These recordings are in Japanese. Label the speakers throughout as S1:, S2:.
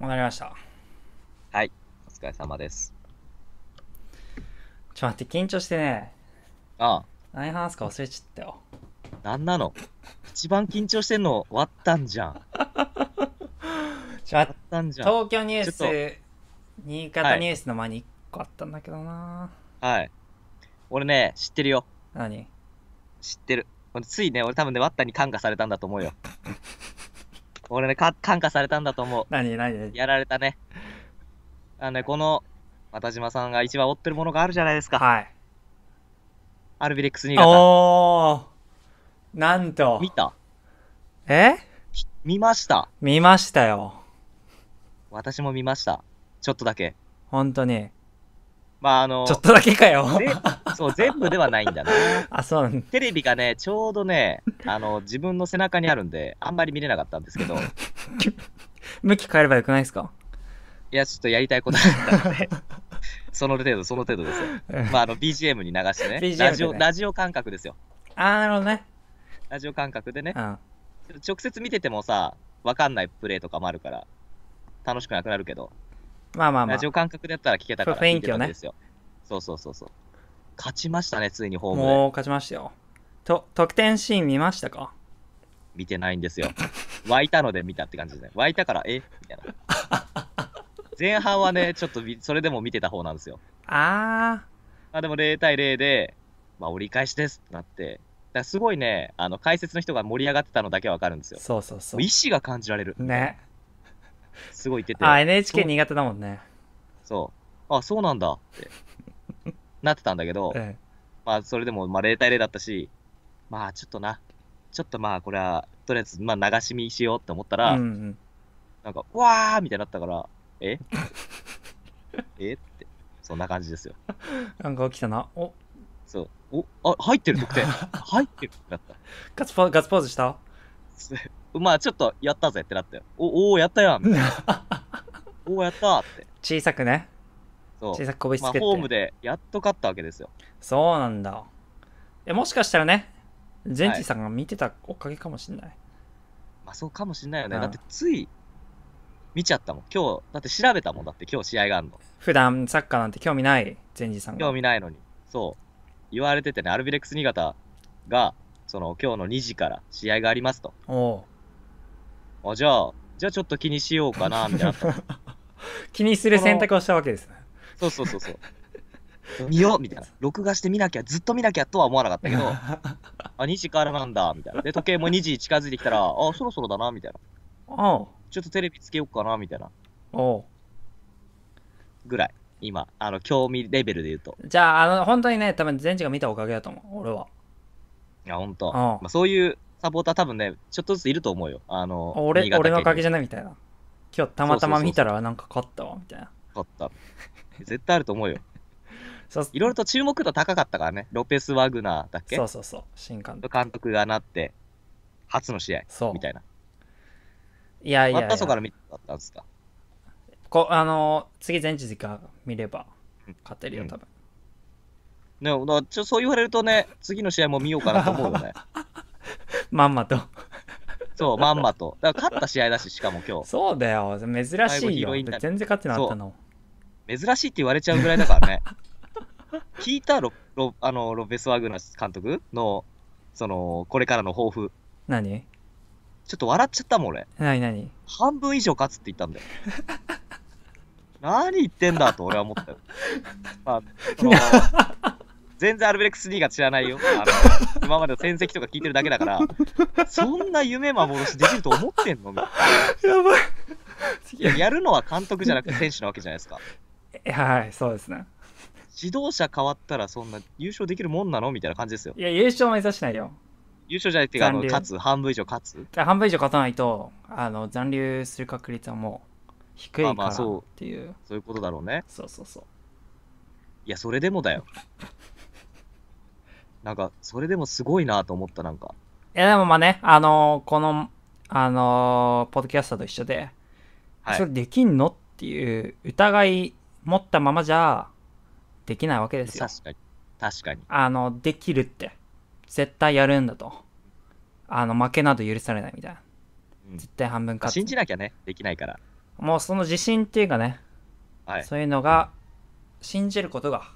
S1: 戻りました
S2: はいお疲れ様ですちょ待って緊張してねああ何話すか忘れちゃったよ何なの一番緊張してんの割ったんじゃん ちょっと東京ニュース
S1: 新潟ニュースの前に1個あったんだけどな
S2: はい俺ね知ってるよ何知ってるついね俺多分ねワッタに感化されたんだと思うよ 俺ね、か感化されたんだと思う。何何やられたね。あのね、この、じ島さんが一番追ってるものがあるじゃないですか。はい。アルビレックス新潟。おー。なんと。見たえ見ました。見ましたよ。私も見ました。ちょっとだけ。本当に。まああの。ちょっとだけかよ。そう、全部ではないんだな。あ、そうなんテレビがね、ちょうどね、あの、自分の背中にあるんで、あんまり見れなかったんですけど。
S1: 向き変えればよくないですか
S2: いや、ちょっとやりたいことだったので、その程度、その程度ですよ。まあ、あの、BGM に流してね、ねラジオ、ラジオ感覚ですよ。あー、なるほどね。ラジオ感覚でね。うん、直接見ててもさ、わかんないプレイとかもあるから、楽しくなくなるけど。
S1: まあまあまあ。ラジオ感
S2: 覚でやったら聞けたから、雰囲気をね。そうそうそうそう。勝ちましたね、ついにホームで。も
S1: う勝ちましたよ。と、得点シーン見ましたか
S2: 見てないんですよ。湧いたので見たって感じですね。湧いたから、えみたいな。前半はね、ちょっとそれでも見てた方なんですよ。あー。あでも0対0で、まあ、折り返しですってなって、だすごいね、あの解説の人が盛り上がってたのだけわかるんですよ。そうそうそう。う意志が感じられる。ね。すごい言ってて。あ、NHK 苦手だもんね。そう。あ、そうなんだって。なってたんだけど、ええ、まあ、それでも、まあ、0対0だったし、まあ、ちょっとな、ちょっとまあ、これは、とりあえず、まあ、流し見しようって思ったら、うんうん、なんか、わーみたいになったから、え えって、そんな感じですよ。なんか起きたな、おそう、おあ、入ってる得点入ってるってなった。ガッツポツポーズした まあ、ちょっと、やったぜってなって、お、おやったやんみたいな。おやったって。
S1: 小さくね。
S2: そう小さく個別まあ、ホームでやっと勝ったわけですよ。そうな
S1: んだえもしかしたらねジェンチさんが見てたおかげかもしれない、
S2: まあ、そうかもしれないよね。うんだって、つい見ちゃったもん。今日、だって調べたもん。だって、今日試合があるの。普段サッカーなんて興味ないジェンジさん興味ないのに。そう。言われててね、アルビレックス新潟が、その、今日の2時から試合がありますと。おおじゃあ、じゃあちょっと気にしようかな、みたいな。気にする選択をしたわけですねそうそうそうそう。見ようみたいな。録画して見なきゃ、ずっと見なきゃとは思わなかったけど、あ、2時からなんだ、みたいな。で、時計も2時近づいてきたら、あ、そろそろだな、みたいな。うん。ちょっとテレビつけようかな、みたいな。おう。ぐらい。今、あの、興味レベルで言うと。
S1: じゃあ、あの、本当にね、多分、全治が見
S2: たおかげだと思う、俺は。いや、本当。まあ、そういうサポーター多分ね、ちょっとずついると思うよ。あの、俺、俺のおかげじゃないみたいな。今日たまたま見たらなんか勝ったわ、みたいな。かった。絶対あると思うよ。いろいろと注目度高かったからね、ロペス・ワグナーだっけそうそうそう、新監督。監督がなって、初の試合みたいな。
S1: いやいやいや。またから
S2: 見たったんですかこあの
S1: ー、次前日が見れば勝てるよ、多分。
S2: うん、ちょそう言われるとね、次の試合も見ようかなと思うよね。
S1: まんまと
S2: そう、まんまと。だから勝った試合だし、しかも今日。そうだよ、珍しいよ。全然勝ってなかったの。珍しいって言われちゃうぐらいだからね。聞いたロロあのロペス・ワグナ監督の、その、これからの抱負。何ちょっと笑っちゃったもん、俺。何何半分以上勝つって言ったんだよ。何言ってんだと俺は思ったよ。まあ、その、全然アルベレックス2が知らないよ。あの、今までの戦績とか聞いてるだけだから、そんな夢幻できると思ってんのやばい。やるのは監督じゃなくて選手なわけじゃないですか。
S1: はいそうですね
S2: 指導者変わったらそんな優勝できるもんなのみたいな感じですよい
S1: や優勝目指しないよ
S2: 優勝じゃないってあの勝つ半分以上勝つ半
S1: 分以上勝たないとあの残留する確率はもう
S2: 低いまあからそうっていう,、そういうことだろうねそうそうそういやそれでもだよ なんかそれでもすごいなと思ったなんか
S1: いやでもまあねあのーこのあのーポッドキャスターと一緒で、はいそれできんのっていう疑い持ったままじゃできないわけですよ確かに確かにあのできるって絶対やるんだとあの負けなど許されないみたいな、うん、絶対半分勝つ信じなきゃ
S2: ねできないから
S1: もうその自信っていうかね、はい、そういうのが、信じることが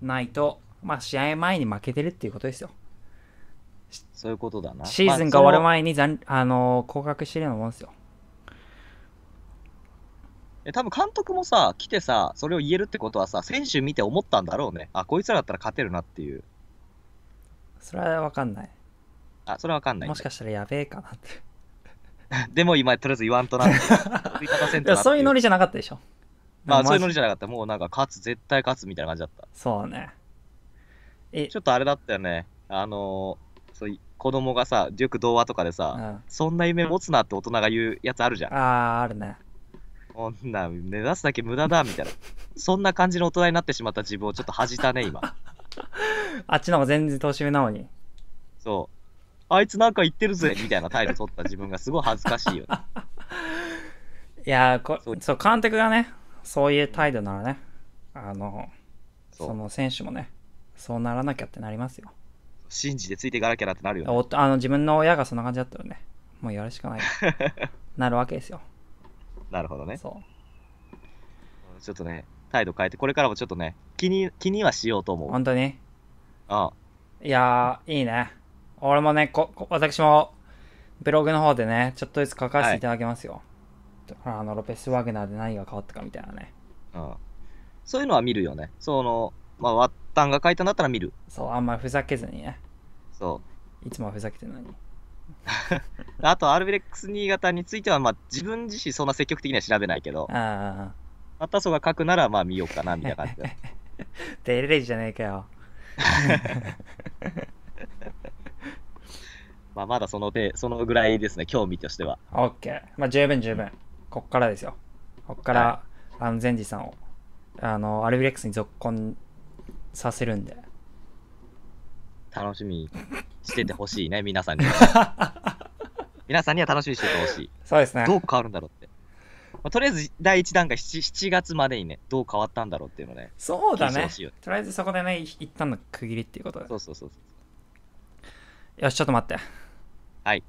S1: ないとまあ試合前に負けてるっていうことですよ
S2: そういうことだなシーズンが終わる
S1: 前に残、まあ、の降格してるようなもんですよ
S2: 多分監督もさ、来てさ、それを言えるってことはさ、選手見て思ったんだろうね。あ、こいつらだったら勝てるなっていう。
S1: それはわかんない。あ、それはわかんない。もしかしたらやべえかなっ
S2: て。でも今、とりあえず言わんとなって。そ
S1: ういうノリじゃなかったでしょ。まあ、そういうノリじ
S2: ゃなかった。もうなんか、勝つ、絶対勝つみたいな感じだった。そうね。え、ちょっとあれだったよね。あのーそう子供がさ、よく童話とかでうん、さ、そんな夢持つなって大人が言うやつあるじゃん。あー、あるね。こんな、目指すだけ無駄だ、みたいな。そんな感じの大人になってしまった自分をちょっと恥じたね、今。あっちの方が全然年上なのに。そう。あいつなんか言ってるぜ、みたいな態度取った自分がすごい恥ずかしいよね。いやこそう、監督がね、
S1: そういう態度ならね、あの、その選手もね、そうならなきゃってなりますよ。
S2: 信じてついていかなきゃなってなるよね、
S1: ね。あの自分の親がそんな感じだったらね、もうやるしかない。なるわけですよ。
S2: なるほどね。そうちょっとね、態度変えて、これからもちょっとね、気に気にはしようと思う。本当にああ。
S1: いやいいね。俺もねこ、私もブログの方でね、ちょっとずつ書かせていただきますよ。はい、あのロペス・ワグナーで何が変わったかみたい
S2: なね。うん、そういうのは見るよね。その、まあ、ワッタンが書いたんだったら見る。そう、あんまりふざけずにね。そ
S1: う。いつもふざけてるのに。
S2: あとアルビレックス新潟については、まあ、自分自身そんな積極的には調べないけど、あまたそが書くならまあ見ようかなみたいな感じで。デ レレじゃねえかよ。まあまだそのでそのぐらいですね、興味としては。
S1: OK。まあ十分十分。こっからですよ。こっから、安全あの、さんを、あの、アルビレックスに続婚させるんで。
S2: 楽しみ。しててほしいね、皆さんには。皆さんには楽しみにしててほしい。そうですね。どう変わるんだろうって。まあ、とりあえず第1段階 7, 7月までにね、どう変わったんだろうっていうのね。そうだね。とりあえず
S1: そこでね、一旦の区切りっ
S2: ていうことで。そうそうそうそう。よし、ちょっと待って。はい。